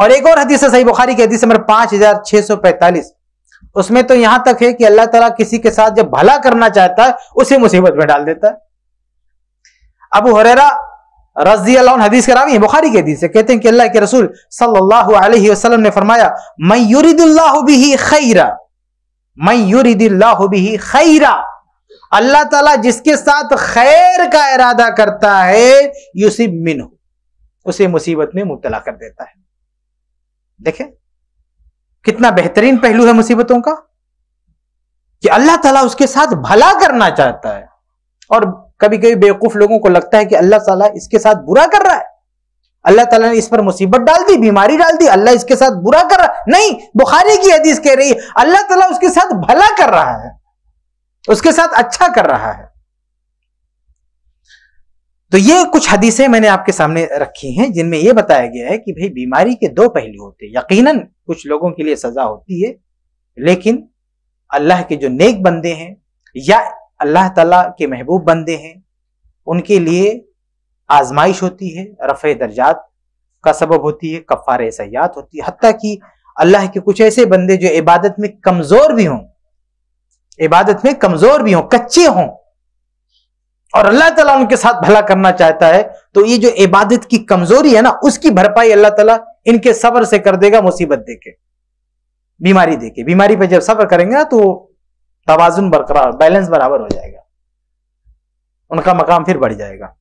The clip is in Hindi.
और एक और हदीस है सही बुखारी की हदीस नंबर पांच हजार छह सौ पैंतालीस उसमें तो यहां तक है कि अल्लाह ताला किसी के साथ जब भला करना चाहता है उसे मुसीबत में डाल देता है अबू हरेरा रजी अल्लाह हदीस करावी है बुखारी की हदीस है कहते हैं कि अल्लाह के रसूल सल्लल्लाहु अलैहि वसल्लम ने फरमाया मैं यूरिदुल्लाह बिही खैरा मैं यूरिदुल्लाह बिही खैरा अल्लाह ताला जिसके साथ खैर का इरादा करता है यूसिब मिन उसे मुसीबत में मुबतला कर देता है देखें कितना बेहतरीन पहलू है मुसीबतों का कि अल्लाह ताला उसके साथ भला करना चाहता है और कभी कभी बेवकूफ लोगों को लगता है कि अल्लाह ताला इसके साथ बुरा कर रहा है अल्लाह ताला ने इस पर मुसीबत डाल दी बीमारी डाल दी अल्लाह इसके साथ बुरा कर रहा है नहीं बुखारी की हदीस कह रही है अल्लाह ताला उसके साथ भला कर रहा है उसके साथ अच्छा कर रहा है तो ये कुछ हदीसें मैंने आपके सामने रखी हैं जिनमें यह बताया गया है कि भाई बीमारी के दो पहलू होते हैं यकीनन कुछ लोगों के लिए सजा होती है लेकिन अल्लाह के जो नेक बंदे हैं या अल्लाह ताला के महबूब बंदे हैं उनके लिए आजमाइश होती है रफ़ दर्जात का सबब होती है कफ़ार सयात होती है हती कि अल्लाह के कुछ ऐसे बंदे जो इबादत में कमज़ोर भी हों इबादत में कमज़ोर भी हों कच्चे हों और अल्लाह ताला उनके साथ भला करना चाहता है तो ये जो इबादत की कमजोरी है ना उसकी भरपाई अल्लाह ताला इनके सब्र से कर देगा मुसीबत देके बीमारी देके बीमारी पे जब सब्र करेंगे ना तो तोजुन बरकरार बैलेंस बराबर हो जाएगा उनका मकाम फिर बढ़ जाएगा